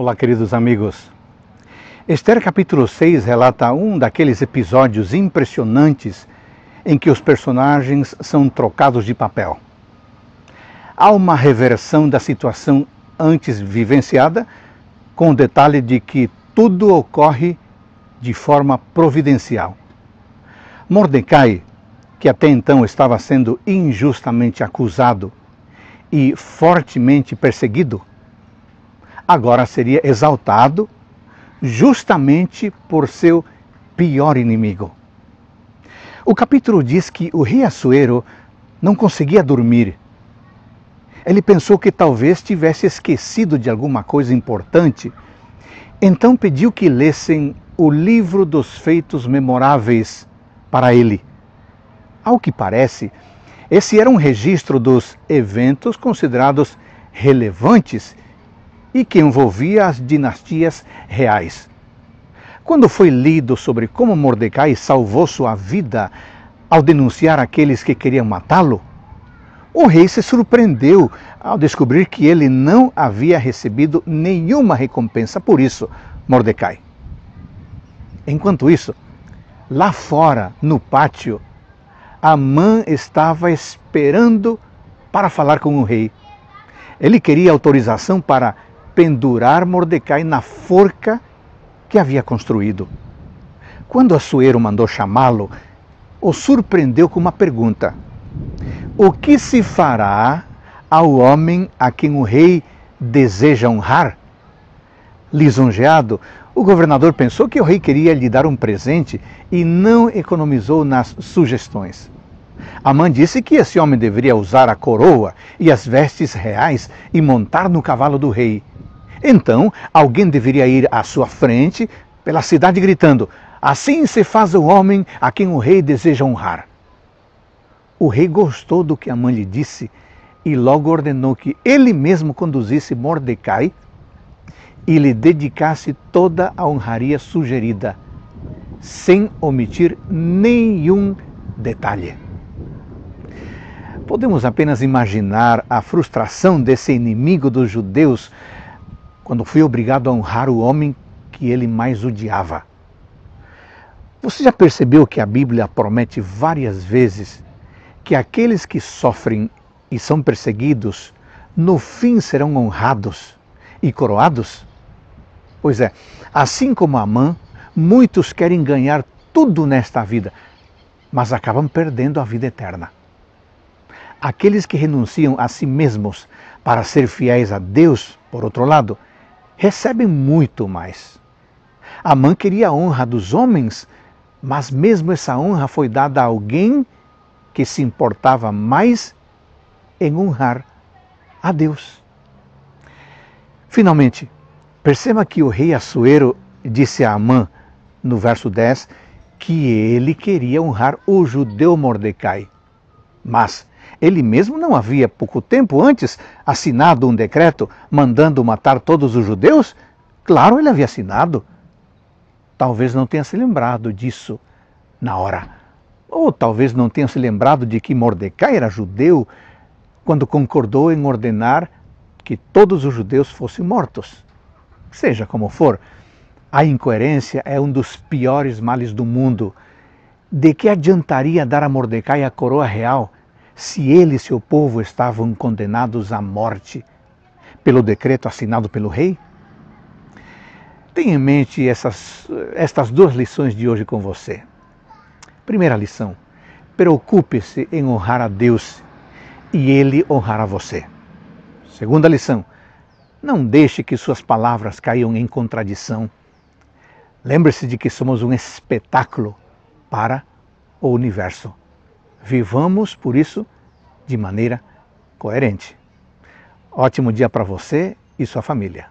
Olá, queridos amigos. Esther capítulo 6 relata um daqueles episódios impressionantes em que os personagens são trocados de papel. Há uma reversão da situação antes vivenciada, com o detalhe de que tudo ocorre de forma providencial. Mordecai, que até então estava sendo injustamente acusado e fortemente perseguido, agora seria exaltado justamente por seu pior inimigo. O capítulo diz que o rei Assuero não conseguia dormir. Ele pensou que talvez tivesse esquecido de alguma coisa importante, então pediu que lessem o livro dos feitos memoráveis para ele. Ao que parece, esse era um registro dos eventos considerados relevantes e que envolvia as dinastias reais. Quando foi lido sobre como Mordecai salvou sua vida ao denunciar aqueles que queriam matá-lo, o rei se surpreendeu ao descobrir que ele não havia recebido nenhuma recompensa por isso, Mordecai. Enquanto isso, lá fora, no pátio, Amã estava esperando para falar com o rei. Ele queria autorização para pendurar Mordecai na forca que havia construído. Quando Assuero mandou chamá-lo, o surpreendeu com uma pergunta: O que se fará ao homem a quem o rei deseja honrar? Lisonjeado, o governador pensou que o rei queria lhe dar um presente e não economizou nas sugestões. Amã disse que esse homem deveria usar a coroa e as vestes reais e montar no cavalo do rei. Então, alguém deveria ir à sua frente pela cidade gritando: Assim se faz o homem a quem o rei deseja honrar. O rei gostou do que a mãe lhe disse e logo ordenou que ele mesmo conduzisse Mordecai e lhe dedicasse toda a honraria sugerida, sem omitir nenhum detalhe. Podemos apenas imaginar a frustração desse inimigo dos judeus quando foi obrigado a honrar o homem que ele mais odiava. Você já percebeu que a Bíblia promete várias vezes que aqueles que sofrem e são perseguidos no fim serão honrados e coroados? Pois é, assim como Amã, muitos querem ganhar tudo nesta vida, mas acabam perdendo a vida eterna. Aqueles que renunciam a si mesmos para ser fiéis a Deus, por outro lado, recebe muito mais. Amã queria a honra dos homens, mas mesmo essa honra foi dada a alguém que se importava mais em honrar a Deus. Finalmente, perceba que o rei Assuero disse a Amã, no verso 10, que ele queria honrar o judeu Mordecai. Mas ele mesmo não havia pouco tempo antes assinado um decreto mandando matar todos os judeus? Claro, ele havia assinado. Talvez não tenha se lembrado disso na hora. Ou talvez não tenha se lembrado de que Mordecai era judeu quando concordou em ordenar que todos os judeus fossem mortos. Seja como for, a incoerência é um dos piores males do mundo. De que adiantaria dar a Mordecai a coroa real se ele e seu povo estavam condenados à morte pelo decreto assinado pelo rei? Tenha em mente essas, estas duas lições de hoje com você. Primeira lição: preocupe-se em honrar a Deus e Ele honrará você. Segunda lição: não deixe que suas palavras caiam em contradição. Lembre-se de que somos um espetáculo para o universo. Vivamos, por isso, de maneira coerente. Ótimo dia para você e sua família.